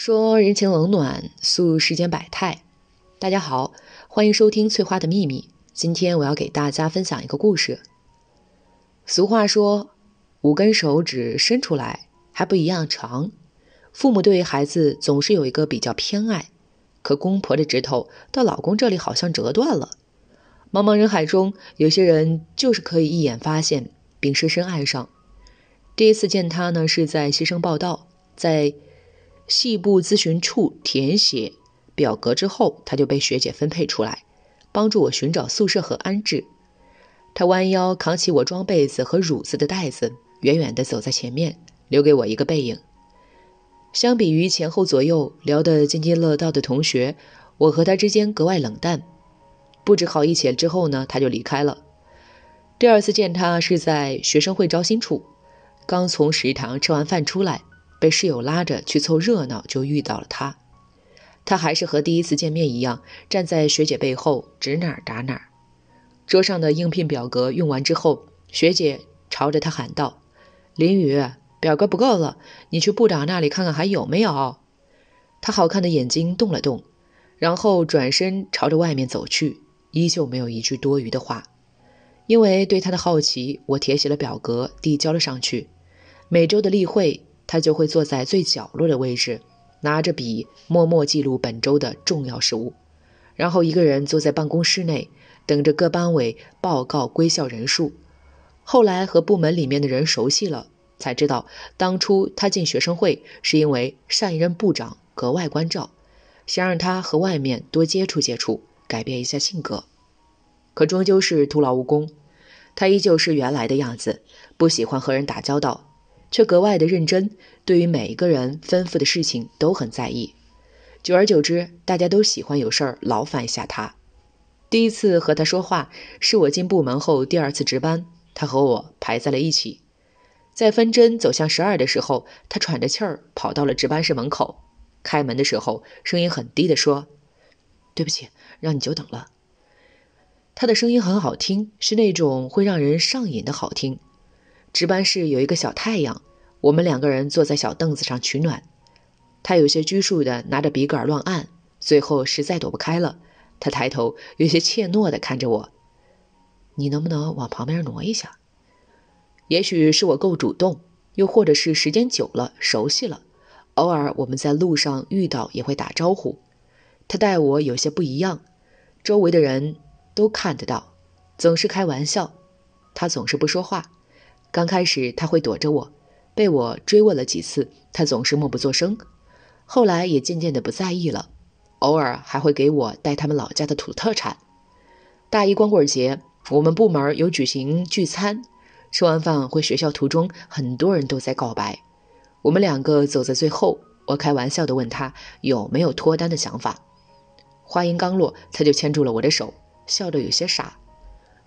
说人情冷暖，诉世间百态。大家好，欢迎收听《翠花的秘密》。今天我要给大家分享一个故事。俗话说，五根手指伸出来还不一样长。父母对孩子总是有一个比较偏爱，可公婆的指头到老公这里好像折断了。茫茫人海中，有些人就是可以一眼发现并深深爱上。第一次见他呢，是在新生报道，在。系部咨询处填写表格之后，他就被学姐分配出来，帮助我寻找宿舍和安置。他弯腰扛起我装被子和褥子的袋子，远远地走在前面，留给我一个背影。相比于前后左右聊得津津乐道的同学，我和他之间格外冷淡。布置好一切之后呢，他就离开了。第二次见他是在学生会招新处，刚从食堂吃完饭出来。被室友拉着去凑热闹，就遇到了他。他还是和第一次见面一样，站在学姐背后指哪打哪。桌上的应聘表格用完之后，学姐朝着他喊道：“林雨，表格不够了，你去部长那里看看还有没有。”他好看的眼睛动了动，然后转身朝着外面走去，依旧没有一句多余的话。因为对他的好奇，我填写了表格递交了上去。每周的例会。他就会坐在最角落的位置，拿着笔默默记录本周的重要事务，然后一个人坐在办公室内，等着各班委报告归校人数。后来和部门里面的人熟悉了，才知道当初他进学生会是因为上一任部长格外关照，想让他和外面多接触接触，改变一下性格。可终究是徒劳无功，他依旧是原来的样子，不喜欢和人打交道。却格外的认真，对于每一个人吩咐的事情都很在意。久而久之，大家都喜欢有事儿劳烦一下他。第一次和他说话，是我进部门后第二次值班，他和我排在了一起。在分针走向十二的时候，他喘着气儿跑到了值班室门口，开门的时候声音很低的说：“对不起，让你久等了。”他的声音很好听，是那种会让人上瘾的好听。值班室有一个小太阳，我们两个人坐在小凳子上取暖。他有些拘束的拿着笔杆乱按，最后实在躲不开了，他抬头有些怯懦的看着我：“你能不能往旁边挪一下？”也许是我够主动，又或者是时间久了熟悉了，偶尔我们在路上遇到也会打招呼。他待我有些不一样，周围的人都看得到，总是开玩笑，他总是不说话。刚开始他会躲着我，被我追问了几次，他总是默不作声。后来也渐渐的不在意了，偶尔还会给我带他们老家的土特产。大一光棍节，我们部门有举行聚餐，吃完饭回学校途中，很多人都在告白，我们两个走在最后，我开玩笑的问他有没有脱单的想法，话音刚落，他就牵住了我的手，笑得有些傻。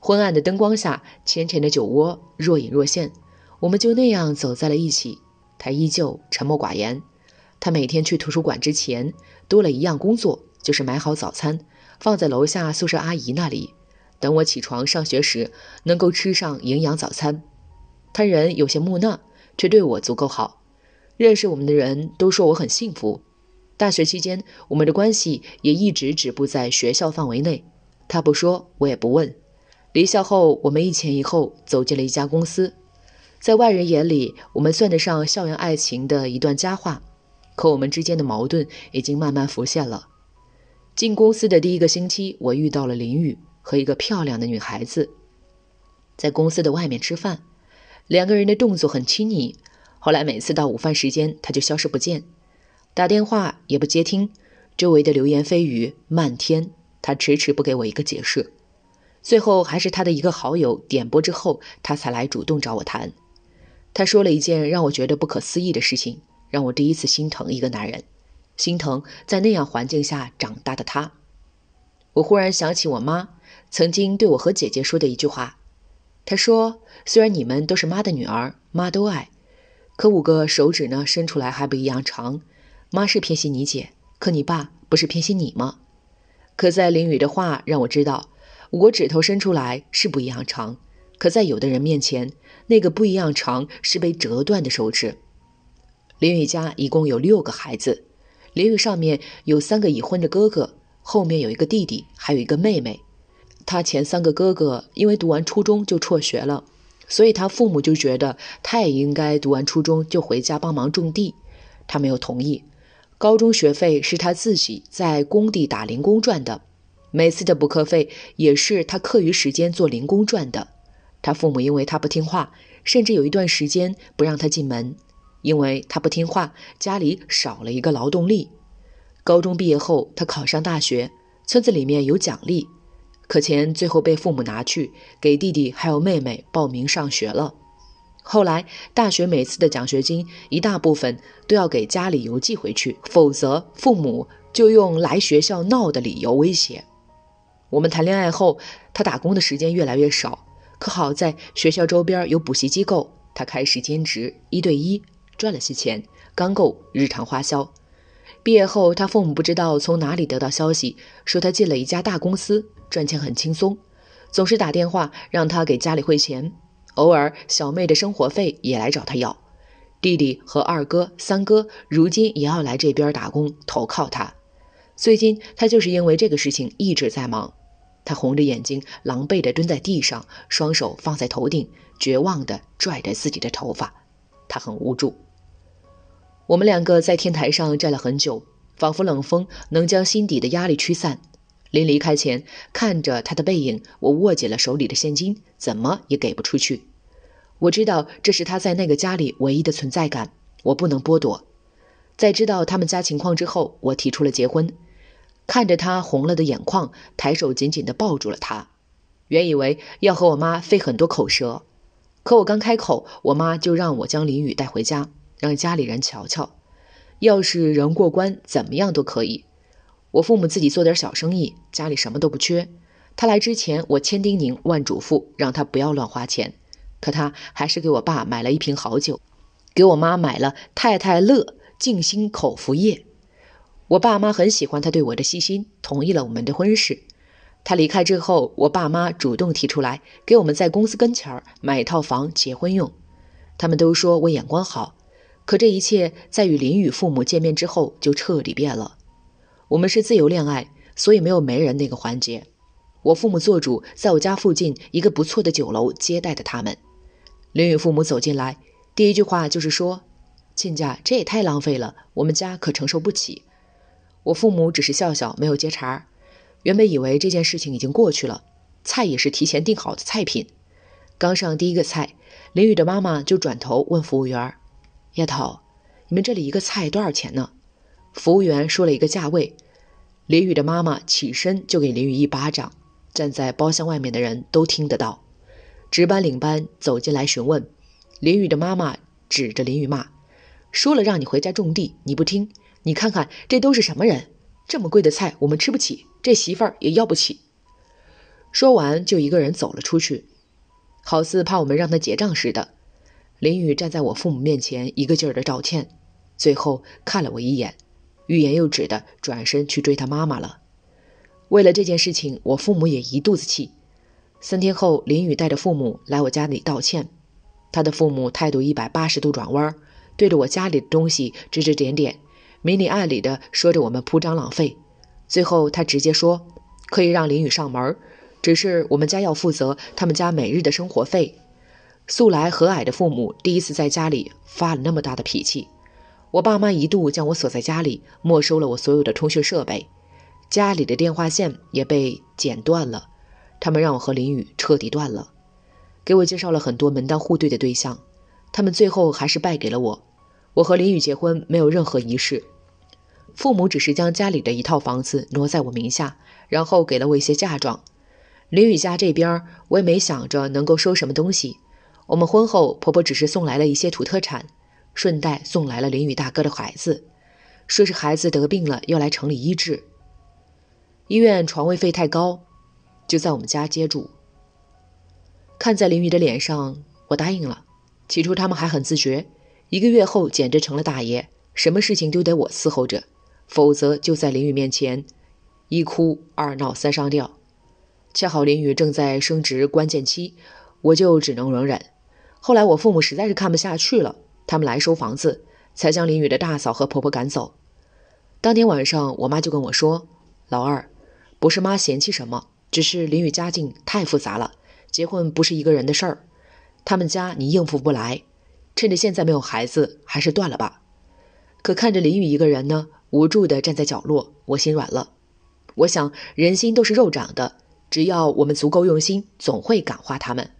昏暗的灯光下，浅浅的酒窝若隐若现。我们就那样走在了一起。他依旧沉默寡言。他每天去图书馆之前，多了一样工作，就是买好早餐，放在楼下宿舍阿姨那里，等我起床上学时能够吃上营养早餐。他人有些木讷，却对我足够好。认识我们的人都说我很幸福。大学期间，我们的关系也一直止步在学校范围内。他不说，我也不问。离校后，我们一前一后走进了一家公司，在外人眼里，我们算得上校园爱情的一段佳话。可我们之间的矛盾已经慢慢浮现了。进公司的第一个星期，我遇到了林雨和一个漂亮的女孩子，在公司的外面吃饭，两个人的动作很亲昵。后来每次到午饭时间，她就消失不见，打电话也不接听，周围的流言蜚语漫天，她迟迟不给我一个解释。最后还是他的一个好友点拨之后，他才来主动找我谈。他说了一件让我觉得不可思议的事情，让我第一次心疼一个男人，心疼在那样环境下长大的他。我忽然想起我妈曾经对我和姐姐说的一句话，她说：“虽然你们都是妈的女儿，妈都爱，可五个手指呢伸出来还不一样长。妈是偏心你姐，可你爸不是偏心你吗？”可在林雨的话让我知道。五个指头伸出来是不一样长，可在有的人面前，那个不一样长是被折断的手指。林雨佳一共有六个孩子，林雨上面有三个已婚的哥哥，后面有一个弟弟，还有一个妹妹。他前三个哥哥因为读完初中就辍学了，所以他父母就觉得他也应该读完初中就回家帮忙种地。他没有同意，高中学费是他自己在工地打零工赚的。每次的补课费也是他课余时间做零工赚的。他父母因为他不听话，甚至有一段时间不让他进门，因为他不听话，家里少了一个劳动力。高中毕业后，他考上大学，村子里面有奖励，可钱最后被父母拿去给弟弟还有妹妹报名上学了。后来大学每次的奖学金一大部分都要给家里邮寄回去，否则父母就用来学校闹的理由威胁。我们谈恋爱后，他打工的时间越来越少。可好在学校周边有补习机构，他开始兼职一对一，赚了些钱，刚够日常花销。毕业后，他父母不知道从哪里得到消息，说他进了一家大公司，赚钱很轻松，总是打电话让他给家里汇钱。偶尔，小妹的生活费也来找他要。弟弟和二哥、三哥如今也要来这边打工投靠他。最近，他就是因为这个事情一直在忙。他红着眼睛，狼狈地蹲在地上，双手放在头顶，绝望地拽着自己的头发。他很无助。我们两个在天台上站了很久，仿佛冷风能将心底的压力驱散。临离开前，看着他的背影，我握紧了手里的现金，怎么也给不出去。我知道这是他在那个家里唯一的存在感，我不能剥夺。在知道他们家情况之后，我提出了结婚。看着他红了的眼眶，抬手紧紧地抱住了他。原以为要和我妈费很多口舌，可我刚开口，我妈就让我将林雨带回家，让家里人瞧瞧。要是人过关，怎么样都可以。我父母自己做点小生意，家里什么都不缺。他来之前，我千叮咛万嘱咐，让他不要乱花钱，可他还是给我爸买了一瓶好酒，给我妈买了太太乐静心口服液。我爸妈很喜欢他对我的细心，同意了我们的婚事。他离开之后，我爸妈主动提出来，给我们在公司跟前儿买套房结婚用。他们都说我眼光好，可这一切在与林雨父母见面之后就彻底变了。我们是自由恋爱，所以没有媒人那个环节。我父母做主，在我家附近一个不错的酒楼接待的他们。林雨父母走进来，第一句话就是说：“亲家，这也太浪费了，我们家可承受不起。”我父母只是笑笑，没有接茬儿。原本以为这件事情已经过去了，菜也是提前订好的菜品。刚上第一个菜，林雨的妈妈就转头问服务员：“丫头，你们这里一个菜多少钱呢？”服务员说了一个价位，林雨的妈妈起身就给林雨一巴掌，站在包厢外面的人都听得到。值班领班走进来询问，林雨的妈妈指着林雨骂：“说了让你回家种地，你不听。”你看看这都是什么人？这么贵的菜我们吃不起，这媳妇儿也要不起。说完就一个人走了出去，好似怕我们让他结账似的。林雨站在我父母面前，一个劲儿的道歉，最后看了我一眼，欲言又止的转身去追他妈妈了。为了这件事情，我父母也一肚子气。三天后，林雨带着父母来我家里道歉，他的父母态度一百八十度转弯，对着我家里的东西指指点点。明里暗里的说着我们铺张浪费，最后他直接说可以让林雨上门，只是我们家要负责他们家每日的生活费。素来和蔼的父母第一次在家里发了那么大的脾气，我爸妈一度将我锁在家里，没收了我所有的通讯设备，家里的电话线也被剪断了，他们让我和林雨彻底断了，给我介绍了很多门当户对的对象，他们最后还是败给了我。我和林雨结婚没有任何仪式，父母只是将家里的一套房子挪在我名下，然后给了我一些嫁妆。林雨家这边，我也没想着能够收什么东西。我们婚后，婆婆只是送来了一些土特产，顺带送来了林雨大哥的孩子，说是孩子得病了，要来城里医治，医院床位费太高，就在我们家接住。看在林雨的脸上，我答应了。起初他们还很自觉。一个月后，简直成了大爷，什么事情都得我伺候着，否则就在林雨面前，一哭二闹三上吊。恰好林雨正在升职关键期，我就只能容忍。后来我父母实在是看不下去了，他们来收房子，才将林雨的大嫂和婆婆赶走。当天晚上，我妈就跟我说：“老二，不是妈嫌弃什么，只是林雨家境太复杂了，结婚不是一个人的事儿，他们家你应付不来。”趁着现在没有孩子，还是断了吧。可看着林雨一个人呢，无助的站在角落，我心软了。我想人心都是肉长的，只要我们足够用心，总会感化他们。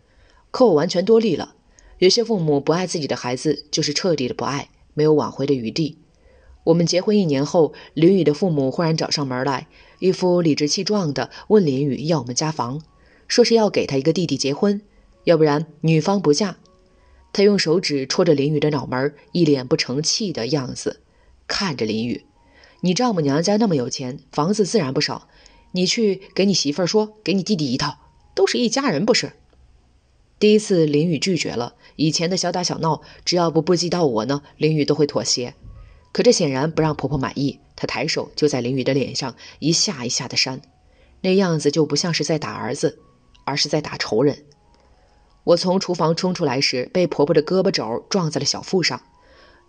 可我完全多虑了，有些父母不爱自己的孩子，就是彻底的不爱，没有挽回的余地。我们结婚一年后，林雨的父母忽然找上门来，一副理直气壮的问林雨要我们家房，说是要给他一个弟弟结婚，要不然女方不嫁。他用手指戳着林雨的脑门，一脸不成器的样子，看着林雨：“你丈母娘家那么有钱，房子自然不少。你去给你媳妇儿说，给你弟弟一套，都是一家人，不是？”第一次林雨拒绝了。以前的小打小闹，只要不波及到我呢，林雨都会妥协。可这显然不让婆婆满意。她抬手就在林雨的脸上一下一下的扇，那样子就不像是在打儿子，而是在打仇人。我从厨房冲出来时，被婆婆的胳膊肘撞在了小腹上，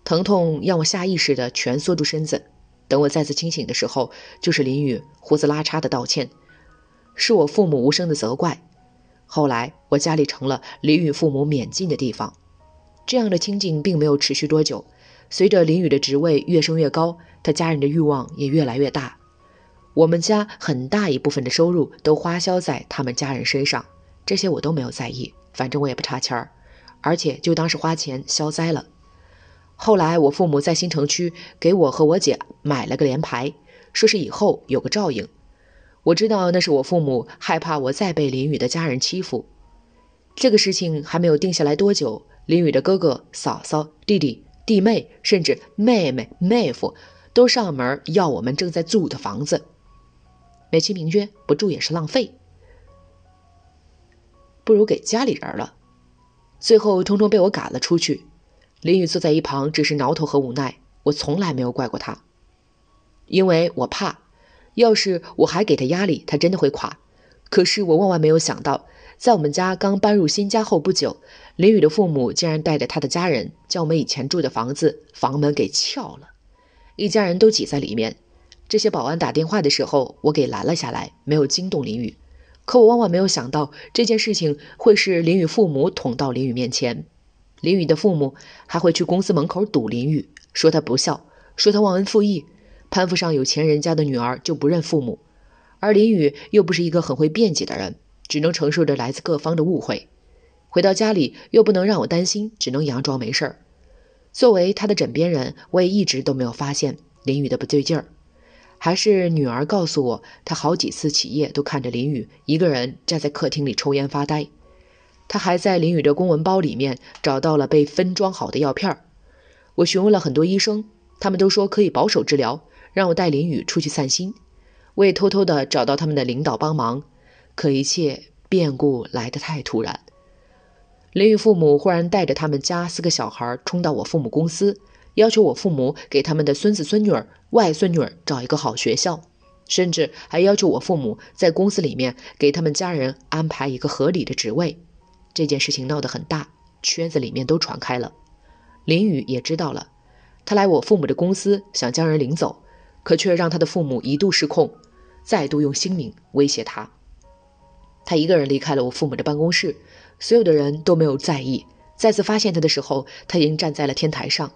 疼痛让我下意识的蜷缩住身子。等我再次清醒的时候，就是林雨胡子拉碴的道歉，是我父母无声的责怪。后来，我家里成了林雨父母免进的地方。这样的清静并没有持续多久，随着林雨的职位越升越高，他家人的欲望也越来越大。我们家很大一部分的收入都花销在他们家人身上，这些我都没有在意。反正我也不差钱儿，而且就当是花钱消灾了。后来我父母在新城区给我和我姐买了个联排，说是以后有个照应。我知道那是我父母害怕我再被林雨的家人欺负。这个事情还没有定下来多久，林雨的哥哥、嫂嫂、弟弟、弟妹，甚至妹妹、妹夫，都上门要我们正在租的房子，美其名曰不住也是浪费。不如给家里人了，最后通通被我赶了出去。林雨坐在一旁，只是挠头和无奈。我从来没有怪过他，因为我怕，要是我还给他压力，他真的会垮。可是我万万没有想到，在我们家刚搬入新家后不久，林雨的父母竟然带着他的家人，将我们以前住的房子房门给撬了，一家人都挤在里面。这些保安打电话的时候，我给拦了下来，没有惊动林雨。可我万万没有想到，这件事情会是林雨父母捅到林雨面前。林雨的父母还会去公司门口堵林雨，说他不孝，说他忘恩负义，攀附上有钱人家的女儿就不认父母。而林雨又不是一个很会辩解的人，只能承受着来自各方的误会。回到家里又不能让我担心，只能佯装没事儿。作为他的枕边人，我也一直都没有发现林雨的不对劲儿。还是女儿告诉我，她好几次起夜都看着林雨一个人站在客厅里抽烟发呆。她还在林雨的公文包里面找到了被分装好的药片儿。我询问了很多医生，他们都说可以保守治疗，让我带林雨出去散心。我也偷偷的找到他们的领导帮忙，可一切变故来得太突然。林雨父母忽然带着他们家四个小孩冲到我父母公司，要求我父母给他们的孙子孙女儿。外孙女儿找一个好学校，甚至还要求我父母在公司里面给他们家人安排一个合理的职位。这件事情闹得很大，圈子里面都传开了。林宇也知道了，他来我父母的公司想将人领走，可却让他的父母一度失控，再度用性命威胁他。他一个人离开了我父母的办公室，所有的人都没有在意。再次发现他的时候，他已经站在了天台上。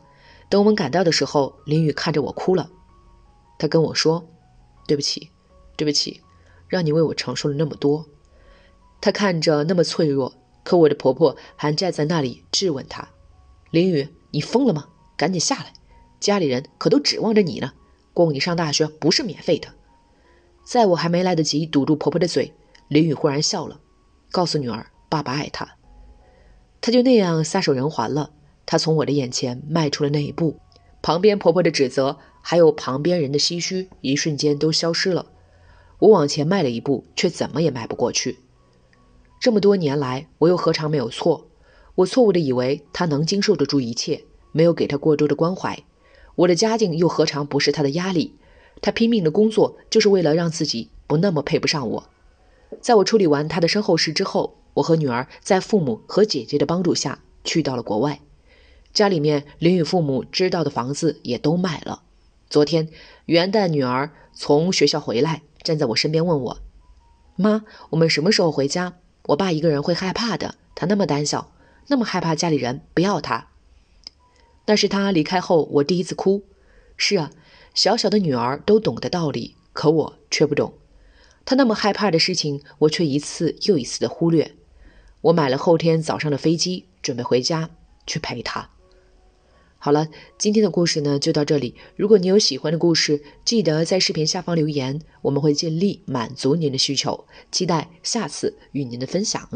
等我们赶到的时候，林宇看着我哭了。她跟我说：“对不起，对不起，让你为我承受了那么多。”她看着那么脆弱，可我的婆婆还站在那里质问她：“林雨，你疯了吗？赶紧下来，家里人可都指望着你呢，供你上大学不是免费的。”在我还没来得及堵住婆婆的嘴，林雨忽然笑了，告诉女儿：“爸爸爱她。”她就那样撒手人寰了。她从我的眼前迈出了那一步，旁边婆婆的指责。还有旁边人的唏嘘，一瞬间都消失了。我往前迈了一步，却怎么也迈不过去。这么多年来，我又何尝没有错？我错误的以为他能经受得住一切，没有给他过多的关怀。我的家境又何尝不是他的压力？他拼命的工作，就是为了让自己不那么配不上我。在我处理完他的身后事之后，我和女儿在父母和姐姐的帮助下，去到了国外。家里面，林宇父母知道的房子也都卖了。昨天元旦，女儿从学校回来，站在我身边问我：“妈，我们什么时候回家？我爸一个人会害怕的，他那么胆小，那么害怕家里人不要他。那是他离开后我第一次哭。是啊，小小的女儿都懂得道理，可我却不懂。他那么害怕的事情，我却一次又一次的忽略。我买了后天早上的飞机，准备回家去陪他。”好了，今天的故事呢就到这里。如果你有喜欢的故事，记得在视频下方留言，我们会尽力满足您的需求。期待下次与您的分享。